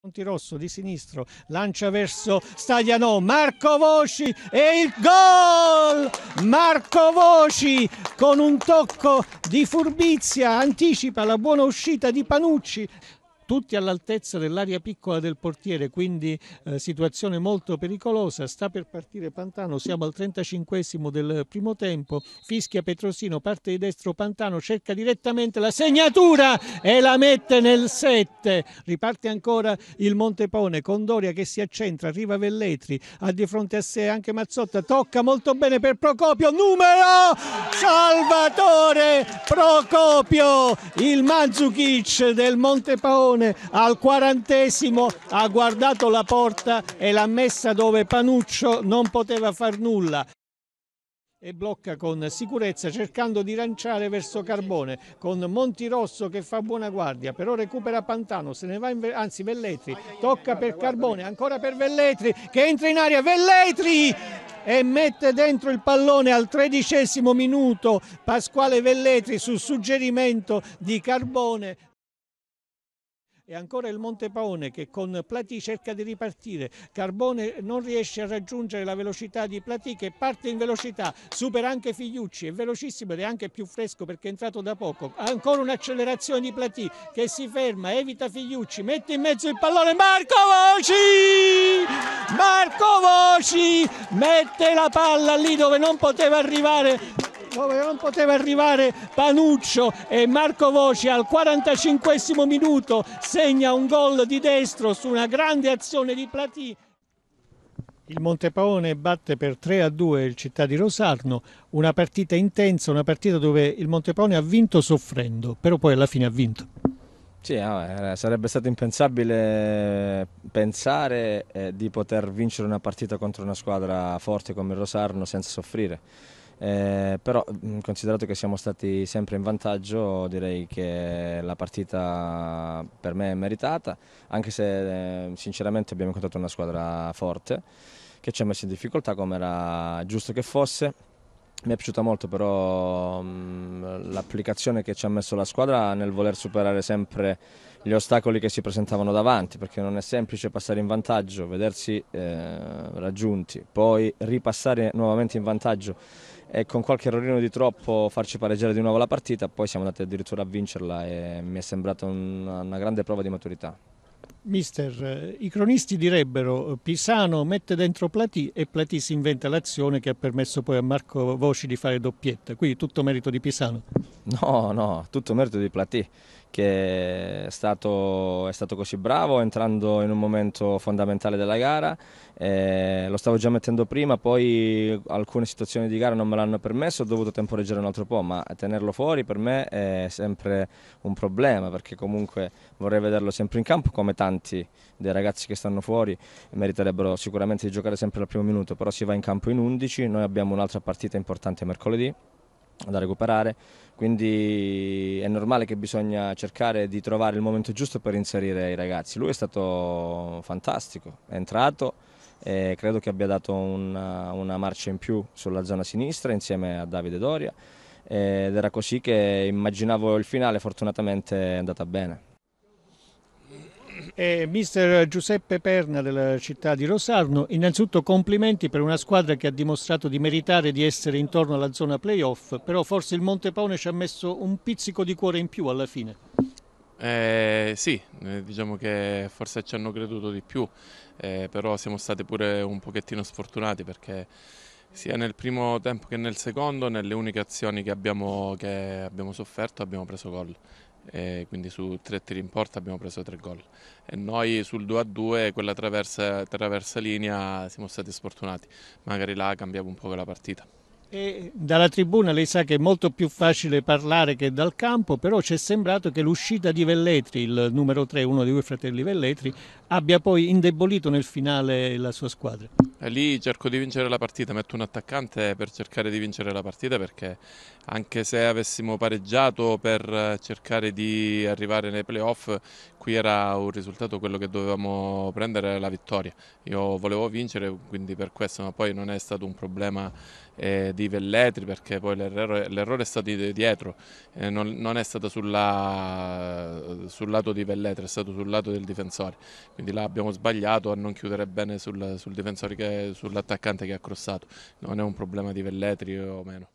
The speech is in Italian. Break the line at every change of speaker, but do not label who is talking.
Monti Rosso di sinistro lancia verso Staglianò, Marco Voci e il gol! Marco Voci con un tocco di furbizia anticipa la buona uscita di Panucci tutti all'altezza dell'area piccola del portiere, quindi eh, situazione molto pericolosa, sta per partire Pantano, siamo al 35 del primo tempo, fischia Petrosino, parte di destro Pantano, cerca direttamente la segnatura e la mette nel 7, riparte ancora il Montepone, Doria che si accentra, arriva Velletri, ha di fronte a sé anche Mazzotta, tocca molto bene per Procopio, numero Salvatore Procopio, il Mazzukic del Montepaone punizione al quarantesimo ha guardato la porta e l'ha messa dove Panuccio non poteva far nulla e blocca con sicurezza cercando di lanciare verso Carbone con Montirosso che fa buona guardia però recupera Pantano se ne va in, anzi Velletri tocca per Carbone ancora per Velletri che entra in aria Velletri e mette dentro il pallone al tredicesimo minuto Pasquale Velletri sul suggerimento di Carbone e ancora il Monte Paone che con Platì cerca di ripartire, Carbone non riesce a raggiungere la velocità di Platì che parte in velocità, supera anche Figliucci, è velocissimo ed è anche più fresco perché è entrato da poco, ancora un'accelerazione di Platì che si ferma, evita Figliucci, mette in mezzo il pallone Marco Voci! Marco Voci mette la palla lì dove non poteva arrivare dove non poteva arrivare Panuccio e Marco Voci al 45 minuto segna un gol di destro su una grande azione di Platì. Il Montepaone batte per 3 a 2 il Città di Rosarno, una partita intensa, una partita dove il Montepaone ha vinto soffrendo, però poi alla fine ha vinto.
Sì, sarebbe stato impensabile pensare eh, di poter vincere una partita contro una squadra forte come il Rosarno senza soffrire. Eh, però mm, considerato che siamo stati sempre in vantaggio direi che la partita per me è meritata anche se eh, sinceramente abbiamo incontrato una squadra forte che ci ha messo in difficoltà come era giusto che fosse mi è piaciuta molto però mm, l'applicazione che ci ha messo la squadra nel voler superare sempre gli ostacoli che si presentavano davanti perché non è semplice passare in vantaggio, vedersi eh, raggiunti, poi ripassare nuovamente in vantaggio e con qualche errorino di troppo farci pareggiare di nuovo la partita, poi siamo andati addirittura a vincerla e mi è sembrata una, una grande prova di maturità.
Mister, eh, i cronisti direbbero eh, Pisano mette dentro Platì e Platì si inventa l'azione che ha permesso poi a Marco Voci di fare doppietta, quindi tutto merito di Pisano. No, no, tutto merito di Platì che è
stato, è stato, così bravo entrando in un momento fondamentale della gara, eh, lo stavo già mettendo prima, poi alcune situazioni di gara non me l'hanno permesso, ho dovuto temporeggiare un altro po', ma tenerlo fuori per me è sempre un problema perché comunque vorrei vederlo sempre in campo come tanti dei ragazzi che stanno fuori meriterebbero sicuramente di giocare sempre al primo minuto, però si va in campo in 11, noi abbiamo un'altra partita importante mercoledì da recuperare, quindi è normale che bisogna cercare di trovare il momento giusto per inserire i ragazzi. Lui è stato fantastico, è entrato e credo che abbia dato una, una marcia in più sulla zona sinistra insieme a Davide Doria ed era così che immaginavo il finale, fortunatamente è andata bene.
Eh, mister Giuseppe Perna della città di Rosarno, innanzitutto complimenti per una squadra che ha dimostrato di meritare di essere intorno alla zona playoff, però forse il Montepone ci ha messo un pizzico di cuore in più alla fine.
Eh, sì, eh, diciamo che forse ci hanno creduto di più, eh, però siamo stati pure un pochettino sfortunati perché sia nel primo tempo che nel secondo, nelle uniche azioni che abbiamo, che abbiamo sofferto abbiamo preso gol. E quindi su tre tiri in porta abbiamo preso tre gol e noi sul 2 a 2 quella traversa, traversa linea siamo stati sfortunati magari là cambiamo un po' la partita
e dalla tribuna lei sa che è molto più facile parlare che dal campo, però ci è sembrato che l'uscita di Velletri, il numero 3, uno dei due fratelli Velletri, abbia poi indebolito nel finale la sua squadra.
Lì cerco di vincere la partita, metto un attaccante per cercare di vincere la partita perché anche se avessimo pareggiato per eh, cercare di arrivare nei playoff, qui era un risultato quello che dovevamo prendere, la vittoria. Io volevo vincere quindi per questo, ma poi non è stato un problema eh, di Velletri perché poi l'errore, è stato dietro, eh, non, non, è stato sulla, sul lato di Velletri, è stato sul lato del difensore. Quindi là abbiamo sbagliato a non chiudere bene sul, sul difensore che sull'attaccante che ha crossato, non è un problema di Velletri o meno.